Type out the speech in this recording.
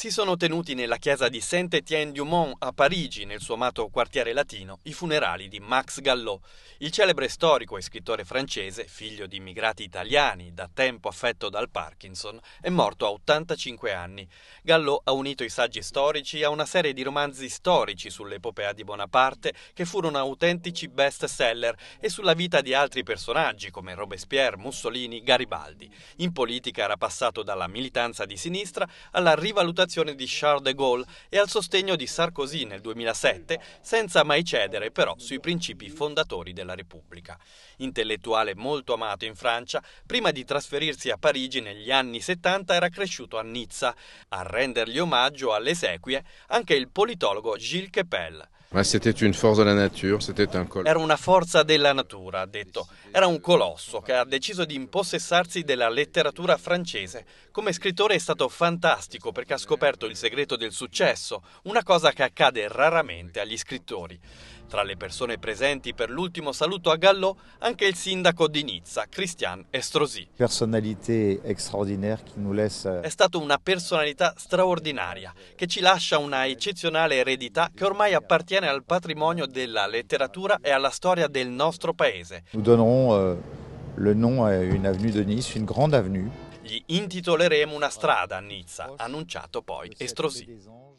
si sono tenuti nella chiesa di Saint-Étienne-du-Mont a Parigi, nel suo amato quartiere latino, i funerali di Max Gallo, il celebre storico e scrittore francese, figlio di immigrati italiani, da tempo affetto dal Parkinson, è morto a 85 anni. Gallo ha unito i saggi storici a una serie di romanzi storici sull'epopea di Bonaparte che furono autentici best seller e sulla vita di altri personaggi come Robespierre, Mussolini, Garibaldi. In politica era passato dalla militanza di sinistra alla rivalutazione l'abdicazione di Charles de Gaulle e al sostegno di Sarkozy nel 2007, senza mai cedere però sui principi fondatori della Repubblica. Intellettuale molto amato in Francia, prima di trasferirsi a Parigi negli anni 70 era cresciuto a Nizza. A rendergli omaggio alle sequie anche il politologo Gilles Kepel. Ma c'était une force de la nature, c'était un colosso. Era una forza della natura, ha detto. Era un colosso che ha deciso di impossessarsi della letteratura francese. Come scrittore è stato fantastico perché ha scoperto il segreto del successo, una cosa che accade raramente agli scrittori. Tra le persone presenti per l'ultimo saluto a Gallo anche il sindaco di Nizza, Christian Estrosi. Personalità che ci lascia... È stata una personalità straordinaria che ci lascia una eccezionale eredità che ormai appartiene al patrimonio della letteratura e alla storia del nostro paese. Nous donnerons euh, le nome a une avenue de Nice, una grande avenue. Gli intitoleremo una strada a Nizza, annunciato poi Estrosi.